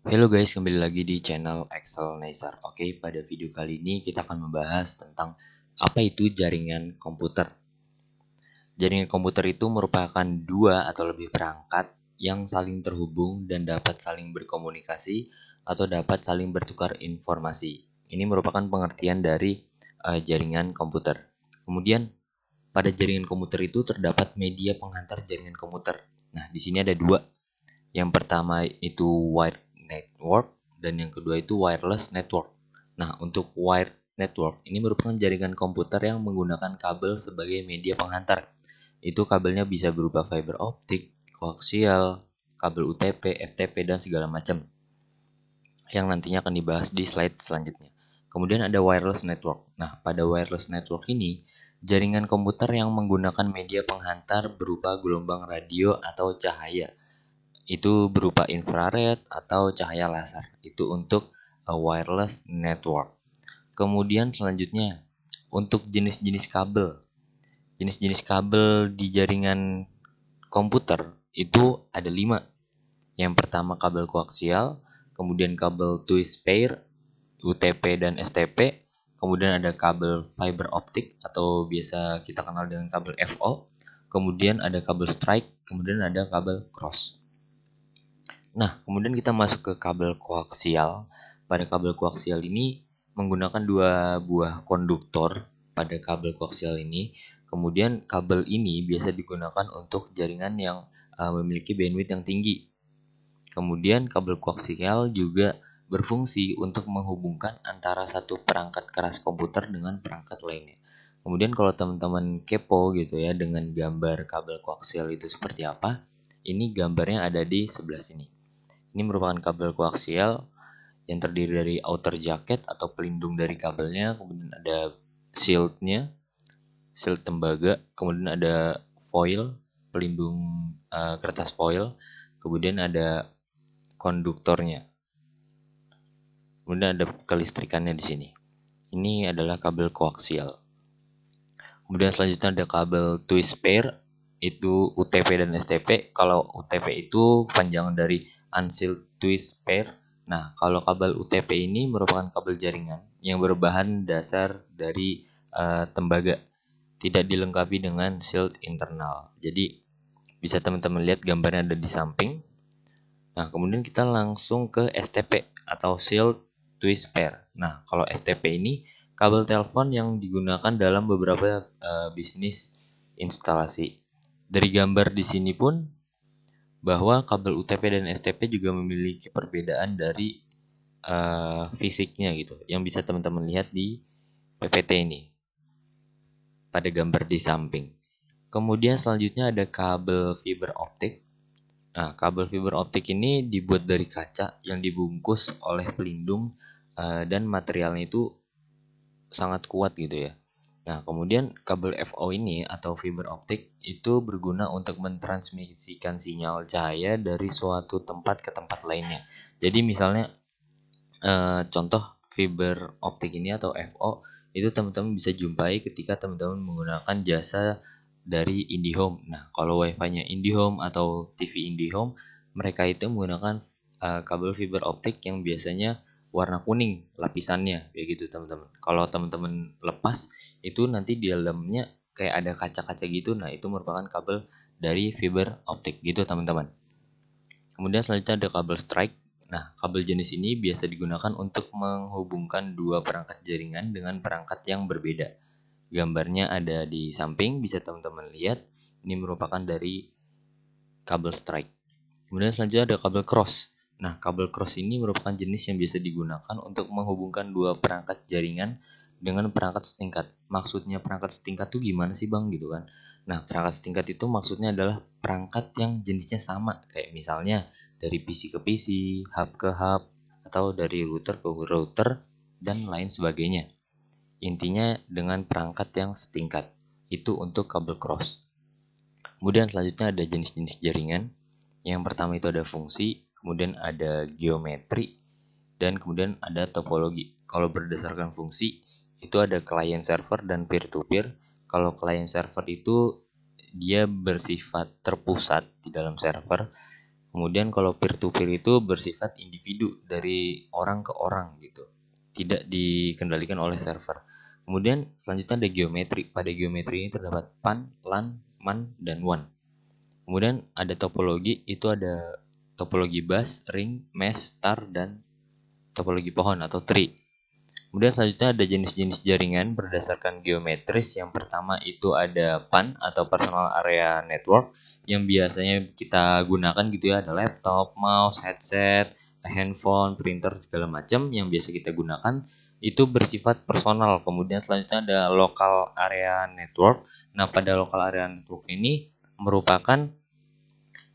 Halo guys, kembali lagi di channel Excel Nazar. Oke, pada video kali ini kita akan membahas tentang apa itu jaringan komputer. Jaringan komputer itu merupakan dua atau lebih perangkat yang saling terhubung dan dapat saling berkomunikasi atau dapat saling bertukar informasi. Ini merupakan pengertian dari uh, jaringan komputer. Kemudian, pada jaringan komputer itu terdapat media pengantar jaringan komputer. Nah, di sini ada dua. Yang pertama itu wired network dan yang kedua itu wireless network. Nah, untuk wired network ini merupakan jaringan komputer yang menggunakan kabel sebagai media pengantar. Itu kabelnya bisa berupa fiber optik, koaksial, kabel UTP, FTP dan segala macam. Yang nantinya akan dibahas di slide selanjutnya. Kemudian ada wireless network. Nah, pada wireless network ini, jaringan komputer yang menggunakan media penghantar berupa gelombang radio atau cahaya itu berupa infrared atau cahaya laser. Itu untuk uh, wireless network. Kemudian selanjutnya untuk jenis-jenis kabel. Jenis-jenis kabel di jaringan komputer itu ada lima. Yang pertama kabel koaksial, kemudian kabel twist pair, UTP dan STP, kemudian ada kabel fiber optik atau biasa kita kenal dengan kabel FO, kemudian ada kabel strike, kemudian ada kabel cross. Nah, kemudian kita masuk ke kabel koaksial. Pada kabel koaksial ini menggunakan dua buah konduktor pada kabel koaksial ini. Kemudian kabel ini biasa digunakan untuk jaringan yang uh, memiliki bandwidth yang tinggi. Kemudian kabel koaksial juga berfungsi untuk menghubungkan antara satu perangkat keras komputer dengan perangkat lainnya. Kemudian kalau teman-teman kepo gitu ya dengan gambar kabel koaksial itu seperti apa, ini gambarnya ada di sebelah sini. Ini merupakan kabel koaksial yang terdiri dari outer jacket atau pelindung dari kabelnya, kemudian ada shieldnya, shield tembaga, kemudian ada foil, pelindung uh, kertas foil, kemudian ada konduktornya. Kemudian ada kelistrikannya di sini. Ini adalah kabel koaksial. Kemudian selanjutnya ada kabel twist pair, itu UTP dan STP. Kalau UTP itu panjang dari unsealed twist pair. Nah, kalau kabel UTP ini merupakan kabel jaringan yang berbahan dasar dari uh, tembaga, tidak dilengkapi dengan shield internal. Jadi bisa teman-teman lihat gambarnya ada di samping. Nah, kemudian kita langsung ke STP atau shield twist pair. Nah, kalau STP ini kabel telepon yang digunakan dalam beberapa uh, bisnis instalasi. Dari gambar di sini pun bahwa kabel UTP dan STP juga memiliki perbedaan dari uh, fisiknya gitu yang bisa teman-teman lihat di PPT ini pada gambar di samping. Kemudian selanjutnya ada kabel fiber optik. Nah, kabel fiber optik ini dibuat dari kaca yang dibungkus oleh pelindung uh, dan materialnya itu sangat kuat gitu ya. Nah, kemudian kabel FO ini atau fiber optik itu berguna untuk mentransmisikan sinyal cahaya dari suatu tempat ke tempat lainnya. Jadi misalnya eh, contoh fiber optik ini atau FO itu teman-teman bisa jumpai ketika teman-teman menggunakan jasa dari IndiHome. Nah, kalau WiFi-nya IndiHome atau TV IndiHome, mereka itu menggunakan eh, kabel fiber optik yang biasanya warna kuning lapisannya ya gitu teman-teman kalau teman-teman lepas itu nanti di dalamnya kayak ada kaca-kaca gitu nah itu merupakan kabel dari fiber optik gitu teman-teman kemudian selanjutnya ada kabel strike nah kabel jenis ini biasa digunakan untuk menghubungkan dua perangkat jaringan dengan perangkat yang berbeda gambarnya ada di samping bisa teman-teman lihat ini merupakan dari kabel strike kemudian selanjutnya ada kabel cross Nah, kabel cross ini merupakan jenis yang biasa digunakan untuk menghubungkan dua perangkat jaringan dengan perangkat setingkat. Maksudnya perangkat setingkat itu gimana sih bang gitu kan? Nah, perangkat setingkat itu maksudnya adalah perangkat yang jenisnya sama. Kayak misalnya dari PC ke PC, hub ke hub, atau dari router ke router, dan lain sebagainya. Intinya dengan perangkat yang setingkat. Itu untuk kabel cross. Kemudian selanjutnya ada jenis-jenis jaringan. Yang pertama itu ada fungsi, kemudian ada geometri, dan kemudian ada topologi. Kalau berdasarkan fungsi, itu ada client server dan peer-to-peer. Kalau client server itu dia bersifat terpusat di dalam server. Kemudian kalau peer-to-peer -peer itu bersifat individu dari orang ke orang gitu. Tidak dikendalikan oleh server. Kemudian selanjutnya ada geometri. Pada geometri ini terdapat pan, lan, man, dan one. Kemudian ada topologi, itu ada topologi bus, ring, mesh, star, dan topologi pohon atau tree. Kemudian selanjutnya ada jenis-jenis jaringan berdasarkan geometris. Yang pertama itu ada PAN atau Personal Area Network yang biasanya kita gunakan gitu ya ada laptop, mouse, headset, handphone, printer segala macam yang biasa kita gunakan itu bersifat personal. Kemudian selanjutnya ada Local Area Network. Nah, pada Local Area Network ini merupakan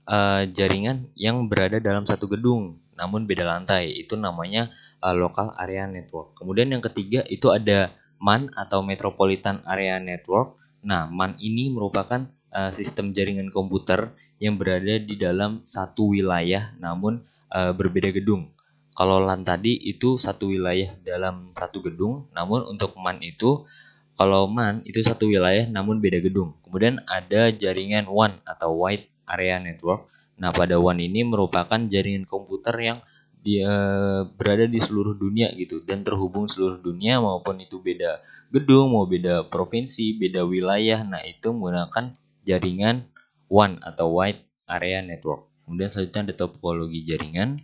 uh, jaringan yang berada dalam satu gedung namun beda lantai. Itu namanya uh, eh, local area network. Kemudian yang ketiga itu ada MAN atau Metropolitan Area Network. Nah, MAN ini merupakan uh, sistem jaringan komputer yang berada di dalam satu wilayah namun uh, berbeda gedung. Kalau LAN tadi itu satu wilayah dalam satu gedung, namun untuk MAN itu kalau MAN itu satu wilayah namun beda gedung. Kemudian ada jaringan WAN atau Wide area network. Nah, pada WAN ini merupakan jaringan komputer yang dia berada di seluruh dunia gitu dan terhubung seluruh dunia maupun itu beda gedung mau beda provinsi beda wilayah nah itu menggunakan jaringan WAN atau wide area network kemudian selanjutnya ada topologi jaringan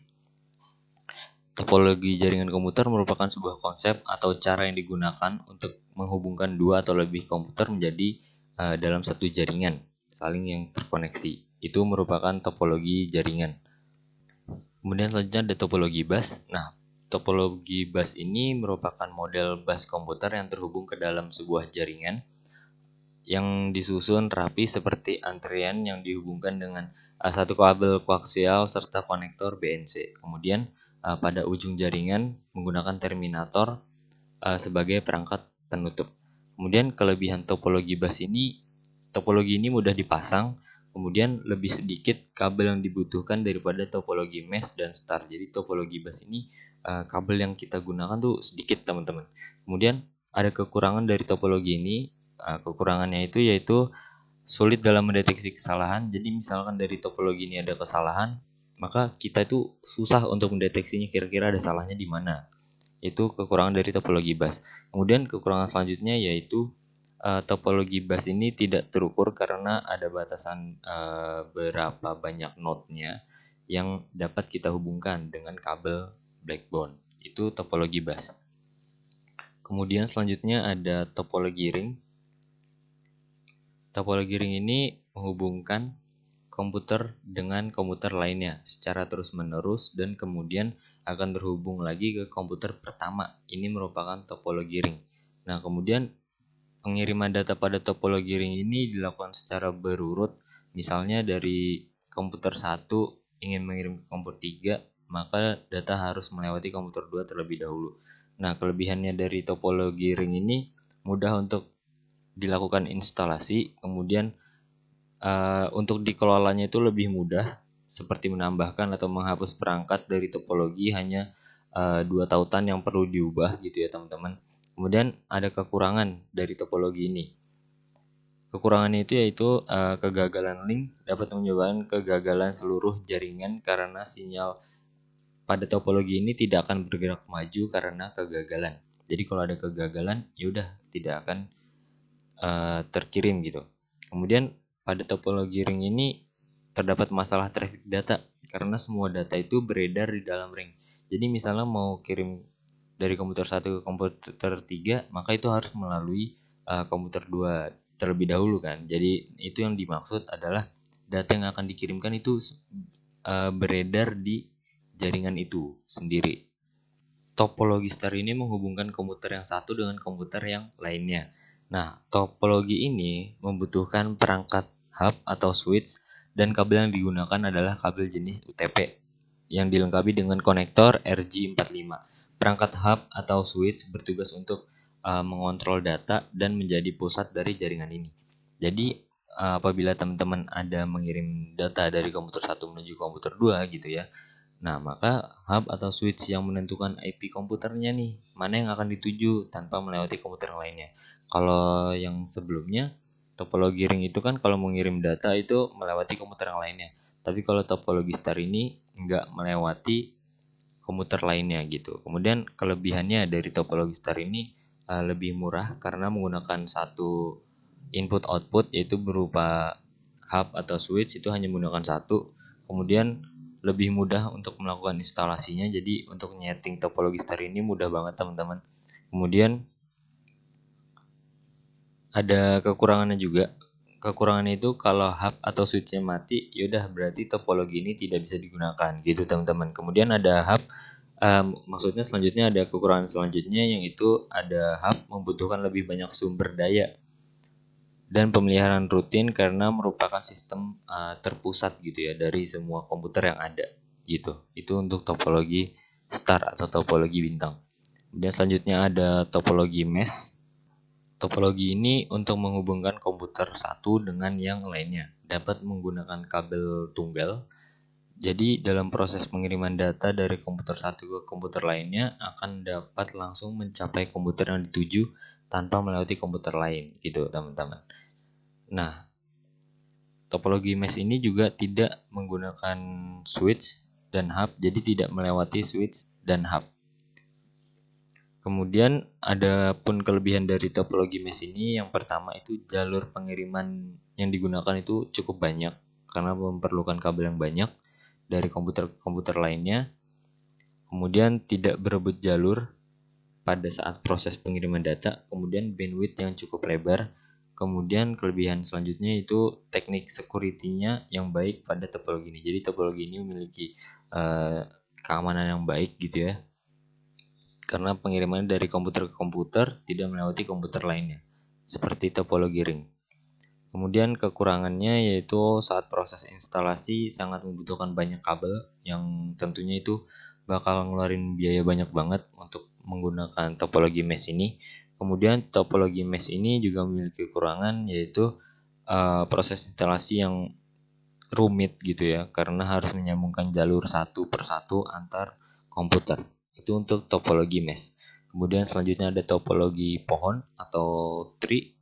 topologi jaringan komputer merupakan sebuah konsep atau cara yang digunakan untuk menghubungkan dua atau lebih komputer menjadi uh, dalam satu jaringan saling yang terkoneksi itu merupakan topologi jaringan. Kemudian selanjutnya ada topologi bus. Nah, topologi bus ini merupakan model bus komputer yang terhubung ke dalam sebuah jaringan yang disusun rapi seperti antrian yang dihubungkan dengan eh, satu kabel koaksial serta konektor BNC. Kemudian eh, pada ujung jaringan menggunakan terminator eh, sebagai perangkat penutup. Kemudian kelebihan topologi bus ini, topologi ini mudah dipasang Kemudian lebih sedikit kabel yang dibutuhkan daripada topologi mesh dan star. Jadi topologi bus ini eh, kabel yang kita gunakan tuh sedikit teman-teman. Kemudian ada kekurangan dari topologi ini. Eh, kekurangannya itu yaitu sulit dalam mendeteksi kesalahan. Jadi misalkan dari topologi ini ada kesalahan, maka kita itu susah untuk mendeteksinya kira-kira ada salahnya di mana. Itu kekurangan dari topologi bus. Kemudian kekurangan selanjutnya yaitu uh, topologi bus ini tidak terukur karena ada batasan uh, berapa banyak node-nya yang dapat kita hubungkan dengan kabel blackbone. Itu topologi bus. Kemudian selanjutnya ada topologi ring. Topologi ring ini menghubungkan komputer dengan komputer lainnya secara terus-menerus dan kemudian akan terhubung lagi ke komputer pertama. Ini merupakan topologi ring. Nah, kemudian Pengiriman data pada topologi ring ini dilakukan secara berurut. Misalnya dari komputer 1 ingin mengirim ke komputer 3, maka data harus melewati komputer 2 terlebih dahulu. Nah, kelebihannya dari topologi ring ini mudah untuk dilakukan instalasi, kemudian uh, untuk dikelolanya itu lebih mudah seperti menambahkan atau menghapus perangkat dari topologi hanya uh, dua tautan yang perlu diubah gitu ya teman-teman. Kemudian ada kekurangan dari topologi ini. Kekurangan itu yaitu uh, kegagalan link dapat menyebabkan kegagalan seluruh jaringan karena sinyal pada topologi ini tidak akan bergerak maju karena kegagalan. Jadi kalau ada kegagalan, ya udah tidak akan uh, terkirim gitu. Kemudian pada topologi ring ini terdapat masalah traffic data karena semua data itu beredar di dalam ring. Jadi misalnya mau kirim dari komputer 1 ke komputer 3 maka itu harus melalui uh, komputer 2 terlebih dahulu kan jadi itu yang dimaksud adalah data yang akan dikirimkan itu uh, beredar di jaringan itu sendiri topologi star ini menghubungkan komputer yang satu dengan komputer yang lainnya nah topologi ini membutuhkan perangkat hub atau switch dan kabel yang digunakan adalah kabel jenis UTP yang dilengkapi dengan konektor RG45 Perangkat hub atau switch bertugas untuk uh, mengontrol data dan menjadi pusat dari jaringan ini. Jadi uh, apabila teman-teman ada mengirim data dari komputer satu menuju komputer 2 gitu ya. Nah, maka hub atau switch yang menentukan IP komputernya nih, mana yang akan dituju tanpa melewati komputer yang lainnya. Kalau yang sebelumnya topologi ring itu kan kalau mengirim data itu melewati komputer yang lainnya. Tapi kalau topologi star ini nggak melewati komputer lainnya gitu. Kemudian kelebihannya dari topologi star ini uh, lebih murah karena menggunakan satu input output yaitu berupa hub atau switch itu hanya menggunakan satu. Kemudian lebih mudah untuk melakukan instalasinya. Jadi untuk nyeting topologi star ini mudah banget teman-teman. Kemudian ada kekurangannya juga kekurangan itu kalau hub atau switchnya mati yaudah berarti topologi ini tidak bisa digunakan gitu teman-teman kemudian ada hub um, ehm, maksudnya selanjutnya ada kekurangan selanjutnya yang itu ada hub membutuhkan lebih banyak sumber daya dan pemeliharaan rutin karena merupakan sistem uh, terpusat gitu ya dari semua komputer yang ada gitu itu untuk topologi star atau topologi bintang kemudian selanjutnya ada topologi mesh Topologi ini untuk menghubungkan komputer satu dengan yang lainnya, dapat menggunakan kabel tunggal. Jadi dalam proses pengiriman data dari komputer satu ke komputer lainnya akan dapat langsung mencapai komputer yang dituju tanpa melewati komputer lain gitu teman-teman. Nah, topologi mesh ini juga tidak menggunakan switch dan hub, jadi tidak melewati switch dan hub. Kemudian ada pun kelebihan dari topologi mesh ini yang pertama itu jalur pengiriman yang digunakan itu cukup banyak karena memerlukan kabel yang banyak dari komputer-komputer lainnya. Kemudian tidak berebut jalur pada saat proses pengiriman data, kemudian bandwidth yang cukup lebar. Kemudian kelebihan selanjutnya itu teknik security-nya yang baik pada topologi ini. Jadi topologi ini memiliki uh, keamanan yang baik gitu ya karena pengirimannya dari komputer ke komputer tidak melewati komputer lainnya, seperti topologi ring. Kemudian kekurangannya yaitu saat proses instalasi sangat membutuhkan banyak kabel yang tentunya itu bakal ngeluarin biaya banyak banget untuk menggunakan topologi mesh ini. Kemudian topologi mesh ini juga memiliki kekurangan yaitu uh, proses instalasi yang rumit gitu ya karena harus menyambungkan jalur satu persatu antar komputer. Itu untuk topologi mesh. Kemudian selanjutnya ada topologi pohon atau tree.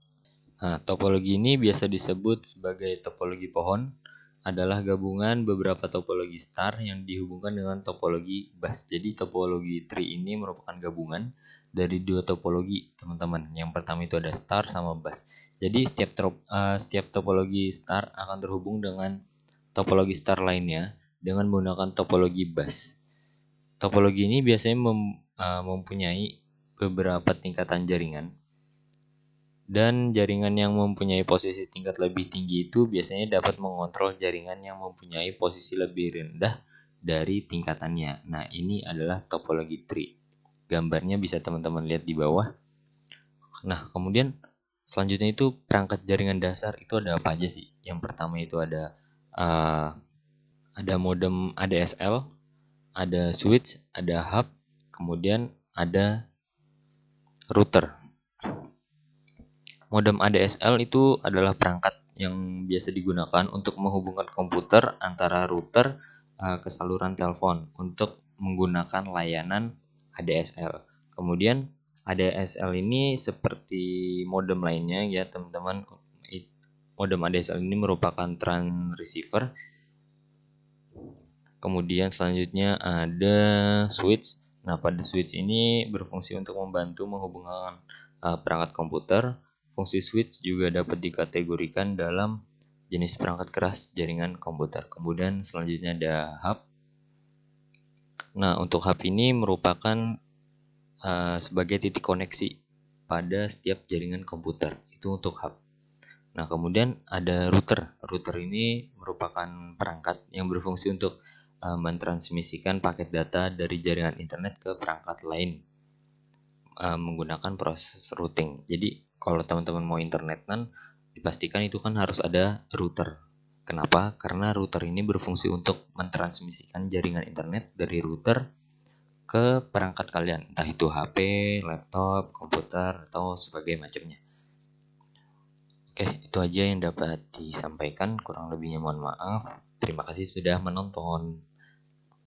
Nah, topologi ini biasa disebut sebagai topologi pohon adalah gabungan beberapa topologi star yang dihubungkan dengan topologi bus. Jadi topologi tree ini merupakan gabungan dari dua topologi, teman-teman. Yang pertama itu ada star sama bus. Jadi setiap trop, uh, setiap topologi star akan terhubung dengan topologi star lainnya dengan menggunakan topologi bus. Topologi ini biasanya mem, uh, mempunyai beberapa tingkatan jaringan. Dan jaringan yang mempunyai posisi tingkat lebih tinggi itu biasanya dapat mengontrol jaringan yang mempunyai posisi lebih rendah dari tingkatannya. Nah, ini adalah topologi tree. Gambarnya bisa teman-teman lihat di bawah. Nah, kemudian selanjutnya itu perangkat jaringan dasar itu ada apa aja sih? Yang pertama itu ada uh, ada modem ADSL ada switch, ada hub, kemudian ada router. Modem ADSL itu adalah perangkat yang biasa digunakan untuk menghubungkan komputer antara router eh, ke saluran telepon untuk menggunakan layanan ADSL. Kemudian ADSL ini seperti modem lainnya ya teman-teman. Modem ADSL ini merupakan transceiver. Kemudian selanjutnya ada switch. Nah, pada switch ini berfungsi untuk membantu menghubungkan uh, perangkat komputer. Fungsi switch juga dapat dikategorikan dalam jenis perangkat keras jaringan komputer. Kemudian selanjutnya ada hub. Nah, untuk hub ini merupakan uh, sebagai titik koneksi pada setiap jaringan komputer. Itu untuk hub. Nah, kemudian ada router. Router ini merupakan perangkat yang berfungsi untuk uh, mentransmisikan paket data dari jaringan internet ke perangkat lain uh, menggunakan proses routing. Jadi kalau teman-teman mau internet kan dipastikan itu kan harus ada router. Kenapa? Karena router ini berfungsi untuk mentransmisikan jaringan internet dari router ke perangkat kalian, entah itu HP, laptop, komputer, atau sebagainya macamnya. Oke, itu aja yang dapat disampaikan. Kurang lebihnya mohon maaf. Terima kasih sudah menonton.